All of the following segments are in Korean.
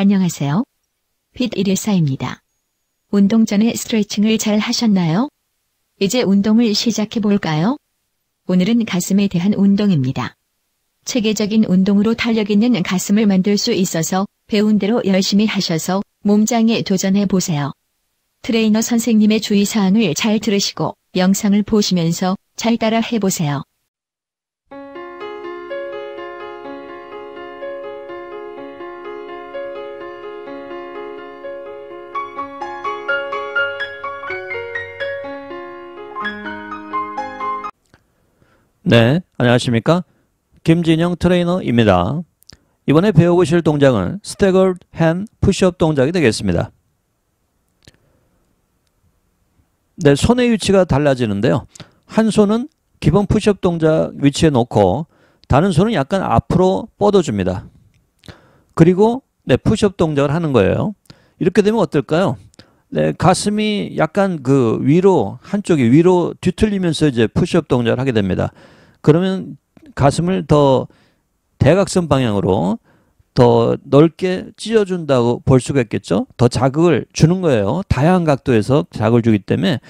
안녕하세요. 핏114입니다. 운동 전에 스트레칭을 잘 하셨나요? 이제 운동을 시작해 볼까요? 오늘은 가슴에 대한 운동입니다. 체계적인 운동으로 탄력 있는 가슴을 만들 수 있어서 배운 대로 열심히 하셔서 몸장에 도전해 보세요. 트레이너 선생님의 주의사항을 잘 들으시고 영상을 보시면서 잘 따라 해보세요. 네, 안녕하십니까? 김진영 트레이너입니다. 이번에 배워보실 동작은 스 t a g g e r e 동작이 되겠습니다. 네, 손의 위치가 달라지는데요. 한 손은 기본 푸시업 동작 위치에 놓고 다른 손은 약간 앞으로 뻗어줍니다. 그리고 네, 푸시업 동작을 하는 거예요. 이렇게 되면 어떨까요? 네, 가슴이 약간 그 위로 한쪽이 위로 뒤틀리면서 이제 푸시업 동작을 하게 됩니다. 그러면 가슴을 더 대각선 방향으로 더 넓게 찢어준다고 볼 수가 있겠죠. 더 자극을 주는 거예요. 다양한 각도에서 자극을 주기 때문에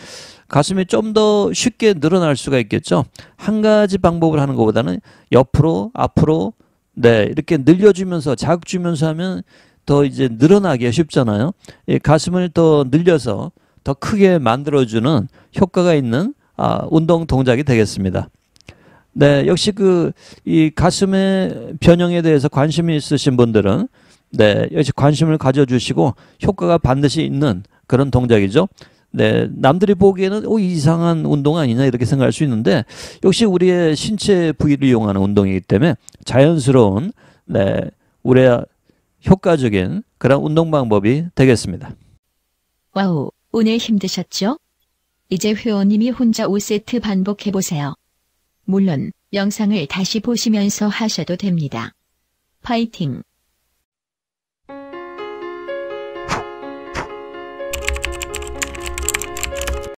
가슴이 좀 더 쉽게 늘어날 수가 있겠죠. 한 가지 방법을 하는 것보다는 옆으로 앞으로 네 이렇게 늘려주면서 자극 주면서 하면 더 이제 늘어나기가 쉽잖아요. 가슴을 더 늘려서 더 크게 만들어주는 효과가 있는 아, 운동 동작이 되겠습니다. 네, 역시 그 이 가슴의 변형에 대해서 관심이 있으신 분들은 네, 역시 관심을 가져주시고 효과가 반드시 있는 그런 동작이죠. 네, 남들이 보기에는 오 이상한 운동 아니냐 이렇게 생각할 수 있는데 역시 우리의 신체 부위를 이용하는 운동이기 때문에 자연스러운 네, 우리의 효과적인 그런 운동 방법이 되겠습니다. 와우, 오늘 힘드셨죠? 이제 회원님이 혼자 5세트 반복해보세요. 물론 영상을 다시 보시면서 하셔도 됩니다. 파이팅!